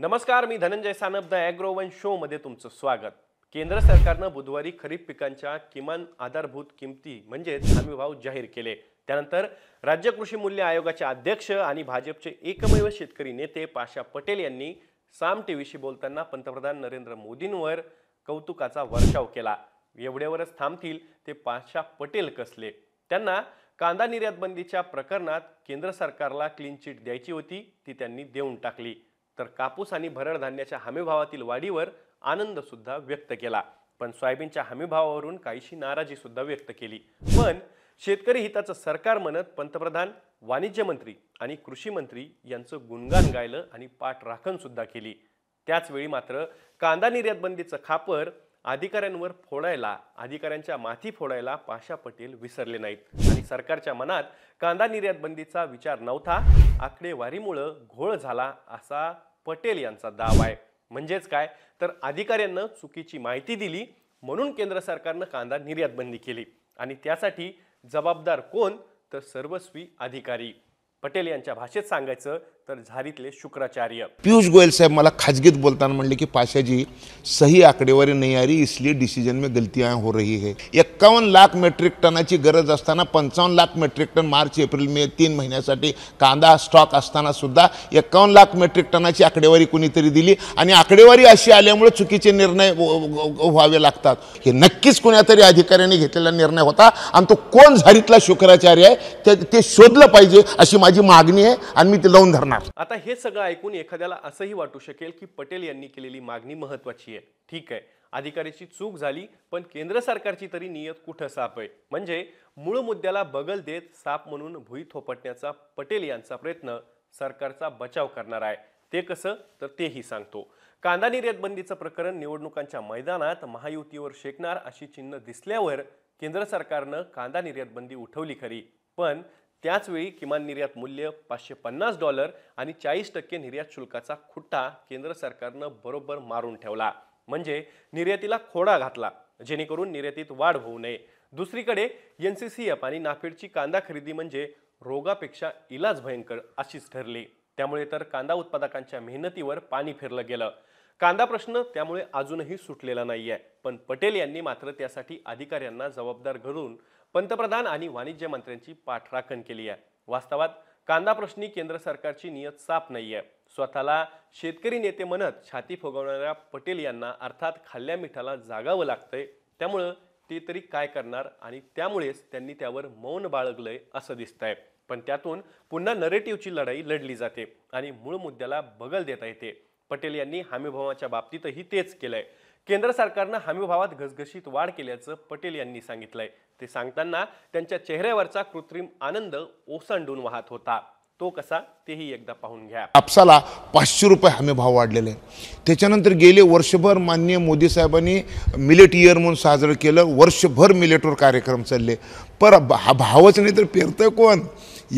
नमस्कार मी Dhananjay Sanap the show मध्ये तुमचं स्वागत केंद्र सरकारनं बुधवारी खरीप पिकांच्या किमान आधारभूत किमती म्हणजेच भाव जाहीर केले त्यानंतर राज्य कृषी मूल्य आयोगाचे अध्यक्ष आणि भाजपचे एकमेव शेतकरी नेते पाशा पटेल यांनी साम टीव्हीशी बोलताना पंतप्रधान नरेंद्र मोदींवर कौतुकाचा वर्षाव केला एवढ्यावरच थांबतील ते पाशा पटेल कसले त्यांना कांदा निर्यात बंदीच्या प्रकरणात केंद्र सरकारला क्लीन चिट द्यायची होती ती त्यांनी देऊन टाकली तर कापूस आणि भरड धान्याच्या हमीभावातील वाढीवर आनंदसुद्धा व्यक्त केला पण सोयाबीनच्या हमीभावावरून काहीशी नाराजीसुद्धा व्यक्त केली पण शेतकरी हिताचं सरकार म्हणत पंतप्रधान वाणिज्य मंत्री आणि कृषी मंत्री यांचं गुणगान गायलं आणि पाठराखणसुद्धा केली त्याचवेळी मात्र कांदा निर्यात बंदीचं खापर अधिकाऱ्यांवर फोडायला अधिकाऱ्यांच्या माथी फोडायला पाशा पटेल विसरले नाहीत आणि सरकारच्या मनात कांदा निर्यात बंदीचा विचार नव्हता आकडेवारीमुळं घोळ झाला असा पटेल यांचा दावा आहे म्हणजेच काय तर अधिकाऱ्यांना चुकीची माहिती दिली म्हणून केंद्र सरकारनं कांदा निर्यात बंदी केली आणि त्यासाठी जबाबदार कोण तर सर्वस्वी अधिकारी पटेल यांच्या भाषेत सांगायचं तर झारीतले शुक्राचार्य पियुष गोयल साहेब मला खाजगीत बोलताना म्हणले की पाशाजी सही आकडेवारी नाही आली इसलिए डिसिजन मे गलती हो रही है एक्कावन्न लाख मेट्रिक टनाची गरज असताना पंचावन्न lakh metric ton March April May तीन महिन्यासाठी कांदा स्टॉक असताना सुद्धा एक्कावन्न लाख मेट्रिक टनाची आकडेवारी कोणीतरी दिली आणि आकडेवारी अशी आल्यामुळे चुकीचे निर्णय व्हावे लागतात हे नक्कीच कोणातरी अधिकाऱ्याने घेतलेला निर्णय होता आणि तो कोण झारीतला शुक्राचार्य आहे ते शोधलं पाहिजे अशी माझी मागणी आहे आणि मी ते लावून धरणार आता हे सगळं ऐकून एखाद्याला असंही वाटू शकेल की पटेल यांनी केलेली मागणी महत्वाची आहे ठीक आहे अधिकाऱ्याची चूक झाली पण केंद्र सरकारची तरी नियत कुठं साप आहे म्हणजे मूळ मुद्द्याला बगल देत साप म्हणून भुई थोपटण्याचा पटेल यांचा प्रयत्न सरकारचा बचाव करणार आहे ते कसं तर तेही सांगतो कांदा निर्यात बंदीचं प्रकरण निवडणुकांच्या मैदानात महायुतीवर शेकणार अशी चिन्ह दिसल्यावर केंद्र सरकारनं कांदा निर्यात बंदी उठवली खरी पण त्याचवेळी किमान निर्यात मूल्य पाचशे पन्नास डॉलर आणि चाळीस टक्के निर्यात शुल्काचा खुट्टा केंद्र सरकारनं बरोबर मारून ठेवला म्हणजे निर्यातीला खोडा घातला जेणेकरून निर्यातीत वाढ होऊ नये दुसरीकडे एन सी सी एफ आणि नाफेडची कांदा खरेदी म्हणजे रोगापेक्षा इलाज भयंकर अशीच ठरली त्यामुळे तर कांदा उत्पादकांच्या मेहनतीवर पाणी फिरलं गेलं कांदा प्रश्न त्यामुळे अजूनही सुटलेला नाहीये पण पटेल यांनी मात्र त्यासाठी अधिकाऱ्यांना जबाबदार घडून पंतप्रधान आणि वाणिज्य मंत्र्यांची पाठराखण केली आहे वास्तवात कांदा प्रश्नी केंद्र सरकारची नियत साफ नाही आहे स्वतःला शेतकरी नेते म्हणत छाती फोगवणाऱ्या पटेल यांना अर्थात खाल्ल्या मिठाला जागावं लागतंय त्यामुळं ते तरी काय करणार आणि त्यामुळेच त्यांनी त्यावर मौन बाळगलंय असं दिसतंय पण त्यातून पुन्हा नरेटिव्हची लढाई लढली जाते आणि मूळ मुद्द्याला बगल देता येते पटेल यांनी हमीभावाच्या बाबतीतही तेच केलंय केंद्र सरकारनं हमीभावात घसघशीत वाढ केल्याचं पटेल यांनी सांगितलंय ते सांगताना त्यांच्या चेहऱ्यावरचा कृत्रिम आनंद ओसंडून वाहत होता तो कसा तेही एकदा पाहून घ्या आपसाला पाचशे रुपये हमी भाव वाढलेले त्याच्यानंतर गेले वर्षभर माननीय मोदी साहेबांनी मिलेट इयर म्हणून साजरं केलं वर्षभर मिलेटवर कार्यक्रम चालले पर हा भावच नाही तर पेरतं कोण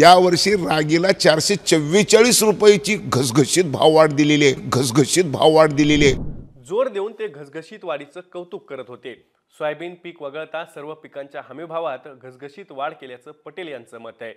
यावर्षी रागीला चारशे चव्वेचाळीस रुपयाची घसघशीत भाव वाढ दिलेली आहे घसघशीत भाव वाढ दिलेली आहे जोर देऊन ते घसघशीत वाढीचं कौतुक करत होते सोयाबीन पीक वगळता सर्व पिकांच्या हमीभावात घसघशीत वाढ केल्याचं पटेल यांचं मत आहे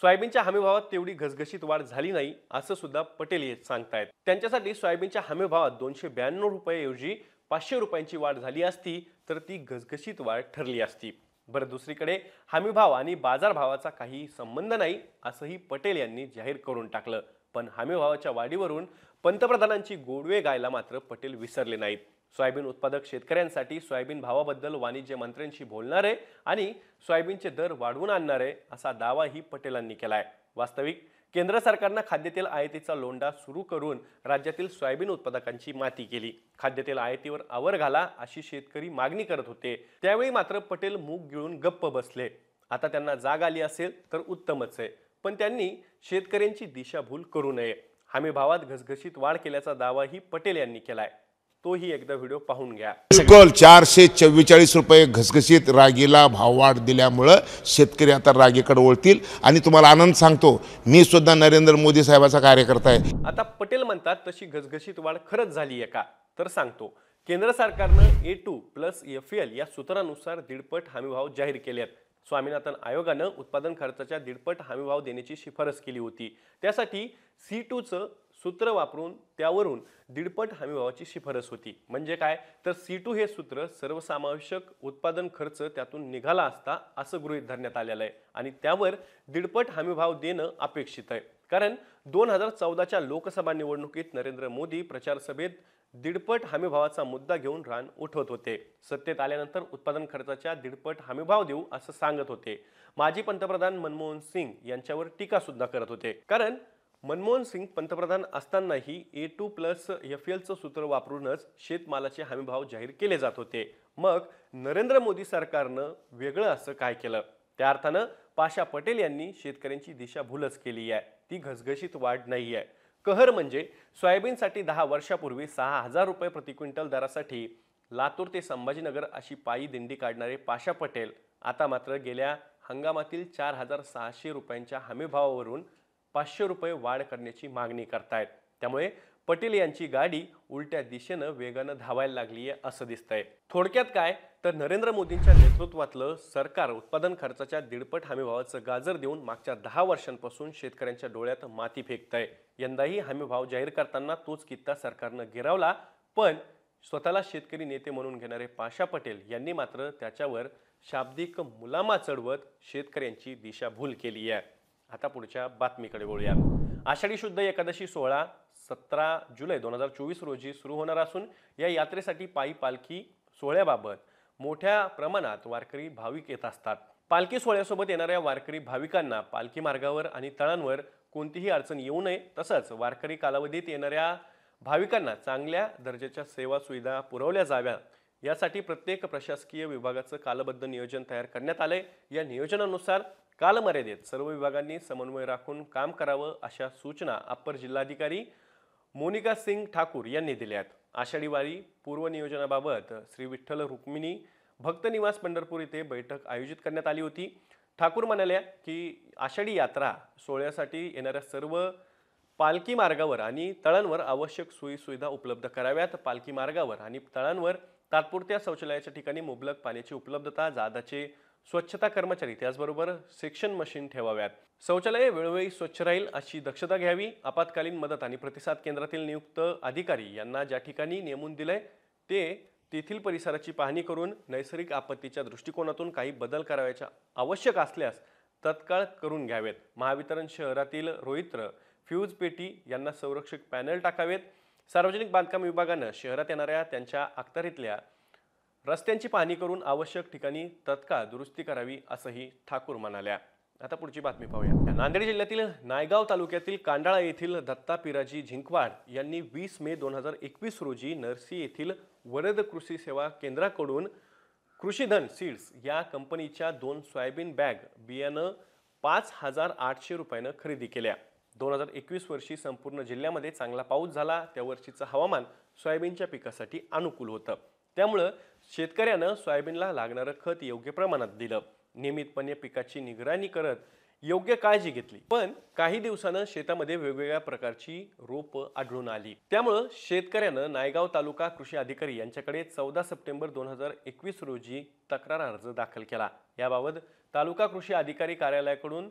सोयाबीनच्या हमीभावात तेवढी घसघशीत वाढ झाली नाही असं सुद्धा पटेल सांगतायत त्यांच्यासाठी सोयाबीनच्या हमीभावात दोनशे ब्याण्णव रुपयाऐवजी पाचशे रुपयांची वाढ झाली असती तर ती घसघशीत वाढ ठरली असती बरं दुसरीकडे हमीभाव आणि बाजारभावाचा काही संबंध नाही असंही पटेल यांनी जाहीर करून टाकलं पण हमीभावाच्या वाढीवरून पंतप्रधानांची गोडवे गायला मात्र पटेल विसरले नाहीत सोयाबीन उत्पादक शेतकऱ्यांसाठी सोयाबीन भावाबद्दल वाणिज्य मंत्र्यांशी बोलणार आहे आणि सोयाबीनचे दर वाढवून आणणार आहे असा दावाही पटेलांनी केला आहे वास्तविक केंद्र सरकारनं खाद्यतेल आयातीचा लोंडा सुरू करून राज्यातील सोयाबीन उत्पादकांची माती केली खाद्यतेल आयातीवर आवर घाला अशी शेतकरी मागणी करत होते त्यावेळी मात्र पटेल मूग गिळून गप्प बसले आता त्यांना जाग आली असेल तर उत्तमच आहे पण त्यांनी शेतकऱ्यांची दिशाभूल करू नये हमी भावात घसघशीत वाढ केल्याचा दावाही पटेल यांनी केला आहे तोही एकदा व्हिडिओ पाहून घ्या बिलकुल चारशे चव्वेचाळीस रुपये घसघशीत रागीला भाववाढ दिल्यामुळं शेतकरी आता रागेकडे ओळतील आणि तुम्हाला आनंद सांगतो मी सुद्धा नरेंद्र मोदी साहेबाचा कार्यकर्ता आहे आता पटेल म्हणतात तशी घसघशीत वाढ खरंच झाली आहे का तर सांगतो केंद्र सरकारनं A two plus F L या सूत्रानुसार दीडपट हमीभाव जाहीर केले आहेत स्वामीनाथन आयोगानं उत्पादन खर्चाच्या दीडपट हमीभाव देण्याची शिफारस केली होती त्यासाठी सी टूचं सूत्र वापरून त्यावरून दीडपट हमीभावाची शिफारस होती म्हणजे काय तर सी टू हे सूत्र सर्वसमावेशक उत्पादन खर्च त्यातून निघाला असता असं गृहीत धरण्यात आलेलं आहे आणि त्यावर दीडपट हमीभाव देणं अपेक्षित आहे कारण दोन हजार चौदाच्या लोकसभा निवडणुकीत नरेंद्र मोदी प्रचारसभेत दीडपट हमीभावाचा मुद्दा घेऊन रान उठवत होते सत्तेत आल्यानंतर उत्पादन खर्चाच्या दीडपट हमीभाव देऊ असं सांगत होते माजी पंतप्रधान मनमोहन सिंग यांच्यावर टीका सुद्धा करत होते कारण मनमोहन सिंग पंतप्रधान असतानाही ए टू प्लस एफ एलचं सूत्र वापरूनच शेतमालाचे हमीभाव जाहीर केले जात होते मग नरेंद्र मोदी सरकारनं वेगळं असं काय केलं त्या अर्थानं पाशा पटेल यांनी शेतकऱ्यांची दिशाभूलच केली आहे ती घसघशीत वाढ नाही आहे कहर म्हणजे सोयाबीनसाठी दहा वर्षापूर्वी सहा हजार रुपये प्रति क्विंटल दरासाठी लातूर ते संभाजीनगर अशी पायी दिंडी काढणारे पाशा पटेल आता मात्र गेल्या हंगामातील चार हजार सहाशे रुपयांच्या हमीभावावरून पाचशे रुपये वाढ करण्याची मागणी करतायत त्यामुळे पटेल यांची गाडी उलट्या दिशेनं वेगानं धावायला लागली आहे असं दिसतंय थोडक्यात काय तर नरेंद्र मोदींच्या नेतृत्वातलं सरकार उत्पादन खर्चाच्या दीडपट हमीभावाचं गाजर देऊन मागच्या दहा वर्षांपासून शेतकऱ्यांच्या डोळ्यात माती आहे यंदाही हमीभाव जाहीर करताना तोच कित्ता सरकारनं गिरावला पण स्वतःला शेतकरी नेते म्हणून घेणारे पाशा पटेल यांनी मात्र त्याच्यावर शाब्दिक मुलामा चढवत शेतकऱ्यांची दिशाभूल केली आहे आता पुढच्या बातमीकडे वळूया आषाढी शुद्ध एकादशी सोहळा सतरा जुलै दोन हजार चोवीस रोजी सुरू होणार असून या यात्रेसाठी पायी पालखी सोहळ्याबाबत मोठ्या प्रमाणात वारकरी भाविक येत असतात पालखी सोहळ्यासोबत येणाऱ्या वारकरी भाविकांना पालखी मार्गावर आणि तळांवर कोणतीही अडचण येऊ नये तसंच वारकरी कालावधीत येणाऱ्या भाविकांना चांगल्या दर्जाच्या सेवा सुविधा पुरवल्या जाव्या यासाठी प्रत्येक प्रशासकीय विभागाचं कालबद्ध नियोजन तयार करण्यात आलंय या नियोजनानुसार कालमर्यादेत सर्व विभागांनी समन्वय राखून काम करावं अशा सूचना अप्पर जिल्हाधिकारी मोनिका सिंग ठाकूर यांनी दिल्या आहेत आषाढी वारी पूर्वनियोजनाबाबत श्री विठ्ठल रुक्मिणी भक्त निवास पंढरपूर येथे बैठक आयोजित करण्यात आली होती ठाकूर म्हणाल्या की आषाढी यात्रा सोहळ्यासाठी येणाऱ्या सर्व पालखी मार्गावर आणि तळांवर आवश्यक सोयीसुविधा उपलब्ध कराव्यात पालखी मार्गावर आणि तळांवर तात्पुरत्या शौचालयाच्या ठिकाणी मुबलक पाण्याची उपलब्धता जादाचे स्वच्छता कर्मचारी त्याचबरोबर सेक्शन मशीन ठेवाव्यात शौचालये वेळोवेळी स्वच्छ राहील अशी दक्षता घ्यावी आपत्कालीन मदत आणि प्रतिसाद केंद्रातील नियुक्त अधिकारी यांना ज्या ठिकाणी नेमून दिलंय ते तेथील परिसराची पाहणी करून नैसर्गिक आपत्तीच्या दृष्टिकोनातून काही बदल करावयाच्या आवश्यक असल्यास तत्काळ करून घ्यावेत महावितरण शहरातील रोहित्र फ्यूज पेटी यांना संरक्षक पॅनल टाकावेत सार्वजनिक बांधकाम विभागानं शहरात येणाऱ्या त्यांच्या अखत्यारीतल्या रस्त्यांची पाहणी करून आवश्यक ठिकाणी तत्काळ दुरुस्ती करावी असंही ठाकूर म्हणाल्या आता पुढची बातमी पाहूया नांदेड जिल्ह्यातील नायगाव तालुक्यातील कांडाळा येथील दत्ता पिराजी झिंकवाड यांनी वीस मे दोन हजार एकवीस रोजी नरसी येथील वरद कृषी सेवा केंद्राकडून कृषीधन सीड्स या कंपनीच्या दोन सोयाबीन बॅग बियाणं पाच हजार आठशे रुपयानं खरेदी केल्या दोन हजार एकवीस वर्षी संपूर्ण जिल्ह्यामध्ये चांगला पाऊस झाला त्या वर्षीचं हवामान सोयाबीनच्या पिकासाठी अनुकूल होतं त्यामुळं शेतकऱ्यानं सोयाबीनला लागणारं खत योग्य प्रमाणात दिलं नियमितपणे पिकाची निगराणी करत योग्य काळजी घेतली पण काही दिवसानं शेतामध्ये वेगवेगळ्या प्रकारची रोपं आढळून आली त्यामुळं शेतकऱ्यानं नायगाव तालुका कृषी अधिकारी यांच्याकडे चौदा सप्टेंबर दोन हजार एकवीस रोजी तक्रार अर्ज दाखल केला याबाबत तालुका कृषी अधिकारी कार्यालयाकडून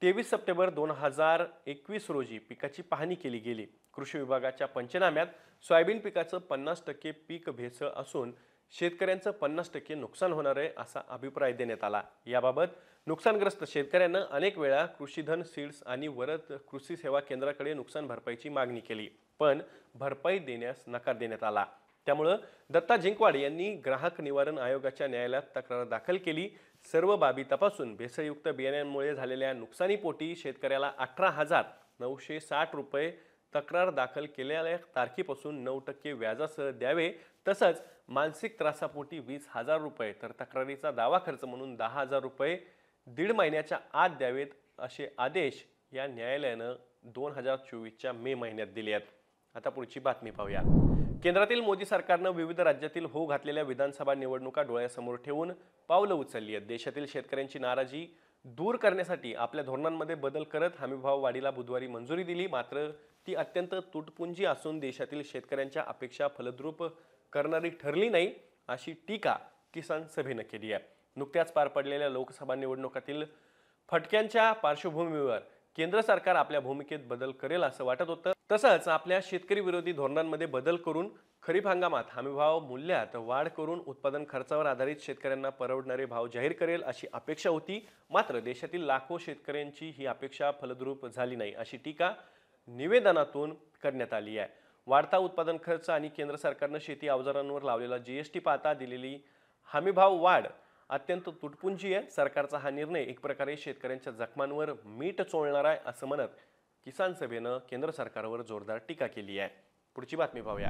तेवीस सप्टेंबर दोन हजार एकवीस रोजी पिकाची पाहणी केली गेली कृषी विभागाच्या पंचनाम्यात सोयाबीन पिकाचं पन्नास टक्के पीक भेसळ असून शेतकऱ्यांचं पन्नास टक्के नुकसान होणार आहे असा अभिप्राय देण्यात आला याबाबत नुकसानग्रस्त शेतकऱ्यांना अनेक वेळा कृषीधन सीड्स आणि वरद कृषी सेवा केंद्राकडे नुकसान भरपाईची मागणी केली पण भरपाई देण्यास नकार देण्यात आला त्यामुळं दत्ता जिंकवाड यांनी ग्राहक निवारण आयोगाच्या न्यायालयात तक्रार दाखल केली सर्व बाबी तपासून भेसळयुक्त बियाण्यांमुळे झालेल्या नुकसानीपोटी शेतकऱ्याला अठरा हजार नऊशे साठ रुपये तक्रार दाखल केलेल्या तारखेपासून नऊ टक्के व्याजासह द्यावे तसंच मानसिक त्रासापोटी वीस हजार रुपये तर तक्रारीचा दावा खर्च म्हणून दहा हजार रुपये दीड महिन्याच्या आत द्यावेत असे आदेश या न्यायालयानं दोन हजार चोवीसच्या मे महिन्यात दिले आहेत आता पुढची बातमी पाहूया केंद्रातील मोदी सरकारनं विविध राज्यातील हो घातलेल्या विधानसभा निवडणुका डोळ्यासमोर ठेवून पावलं उचलली आहेत देशातील शेतकऱ्यांची नाराजी दूर करण्यासाठी आपल्या धोरणांमध्ये बदल करत हमीभाव वाढीला बुधवारी मंजुरी दिली मात्र ती अत्यंत तुटपुंजी असून देशातील शेतकऱ्यांच्या अपेक्षा फलद्रूप करणारी ठरली नाही अशी टीका किसान सभेनं केली आहे नुकत्याच पार पडलेल्या लोकसभा निवडणुकातील फटक्यांच्या पार्श्वभूमीवर केंद्र सरकार आपल्या भूमिकेत बदल करेल असं वाटत होतं तसंच आपल्या शेतकरी विरोधी धोरणांमध्ये बदल करून खरीप हंगामात हमीभाव मूल्यात वाढ करून उत्पादन खर्चावर आधारित शेतकऱ्यांना परवडणारे भाव जाहीर करेल अशी अपेक्षा होती मात्र देशातील लाखो शेतकऱ्यांची ही अपेक्षा फलद्रूप झाली नाही अशी टीका निवेदनातून करण्यात आली आहे वाढता उत्पादन खर्च आणि केंद्र सरकारनं शेती अवजारांवर लावलेला जीएसटी पाहता दिलेली हमीभाव वाढ अत्यंत तुटपुंजी आहे सरकारचा हा निर्णय एक प्रकारे शेतकऱ्यांच्या जखमांवर मीठ चोळणार आहे असं म्हणत किसान सभेनं केंद्र सरकारवर जोरदार टीका केली आहे पुढची बातमी पाहूया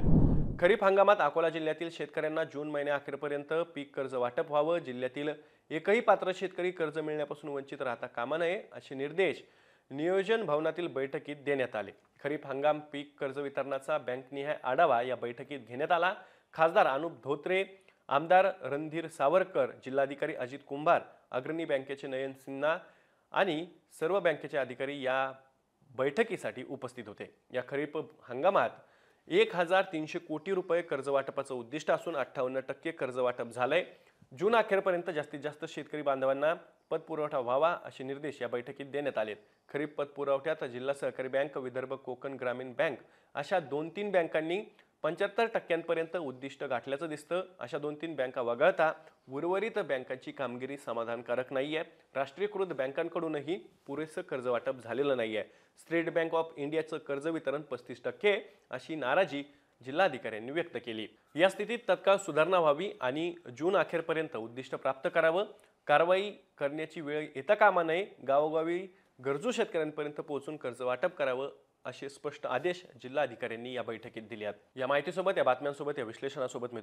खरीप हंगामात अकोला जिल्ह्यातील शेतकऱ्यांना जून अखेरपर्यंत पीक कर्ज वाटप व्हावं जिल्ह्यातील एकही पात्र शेतकरी कर्ज मिळण्यापासून वंचित राहता कामा नये असे निर्देश नियोजन भवनातील बैठकीत देण्यात आले खरीप हंगाम पीक कर्ज वितरणाचा बँकनिहाय आढावा या बैठकीत घेण्यात आला खासदार अनुप धोत्रे आमदार रणधीर सावरकर जिल्हाधिकारी अजित कुंभार अग्रणी बँकेचे नयन सिन्हा आणि सर्व बँकेचे अधिकारी या बैठकीसाठी उपस्थित होते या खरीप हंगामात एक हजार तीनशे कोटी रुपये कर्जवाटपाचं उद्दिष्ट असून अठ्ठावन्न टक्के कर्जवाटप झालंय जून अखेरपर्यंत जास्तीत जास्त शेतकरी बांधवांना पतपुरवठा व्हावा असे निर्देश या बैठकीत देण्यात आले खरीप पतपुरवठ्यात जिल्हा सहकारी बँक विदर्भ कोकण ग्रामीण बँक अशा दोन तीन बँकांनी पंच्याहत्तर टक्क्यांपर्यंत उद्दिष्ट गाठल्याचं दिसतं अशा दोन तीन बँका वगळता उर्वरित बँकांची कामगिरी समाधानकारक नाही आहे राष्ट्रीयकृत बँकांकडूनही पुरेसं कर्ज वाटप झालेलं नाही आहे स्टेट बँक ऑफ इंडियाचं कर्ज वितरण पस्तीस टक्के अशी नाराजी जिल्हाधिकाऱ्यांनी व्यक्त केली या स्थितीत तत्काळ सुधारणा व्हावी आणि जून अखेरपर्यंत उद्दिष्ट प्राप्त करावं कारवाई करण्याची वेळ येता कामा नये गावोगावी गरजू शेतकऱ्यांपर्यंत पोहोचून कर्ज वाटप करावं असे स्पष्ट आदेश जिल्हाधिकाऱ्यांनी या बैठकीत दिले आहेत या माहितीसोबत या बातम्यांसोबत या विश्लेषणासोबत मी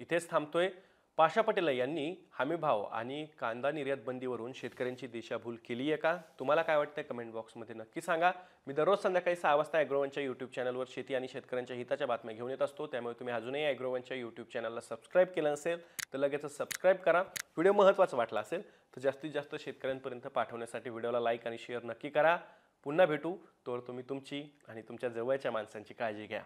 इथेच थांबतोय पाशा पटेल यांनी हमीभाव आणि कांदा निर्यात बंदीवरून शेतकऱ्यांची दिशाभूल केली आहे का तुम्हाला काय वाटतं कमेंट बॉक्समध्ये नक्की सांगा मी दररोज संध्याकाळी सहा वाजता ॲग्रोवनच्या यूट्यूब चॅनलवर शेती आणि शेतकऱ्यांच्या हिताच्या बातम्या घेऊन येत असतो त्यामुळे तुम्ही अजूनही ॲग्रोवनच्या यूट्यूब चॅनलला सबस्क्राईब केलं नसेल तर लगेच सबस्क्राईब करा व्हिडिओ महत्त्वाचा वाटला असेल तर जास्तीत जास्त शेतकऱ्यांपर्यंत पाठवण्यासाठी व्हिडिओला लाईक आणि शेअर नक्की करा पुन्हा भेटू तर तुम्ही तुमची आणि तुमच्या जवळच्या माणसांची काळजी घ्या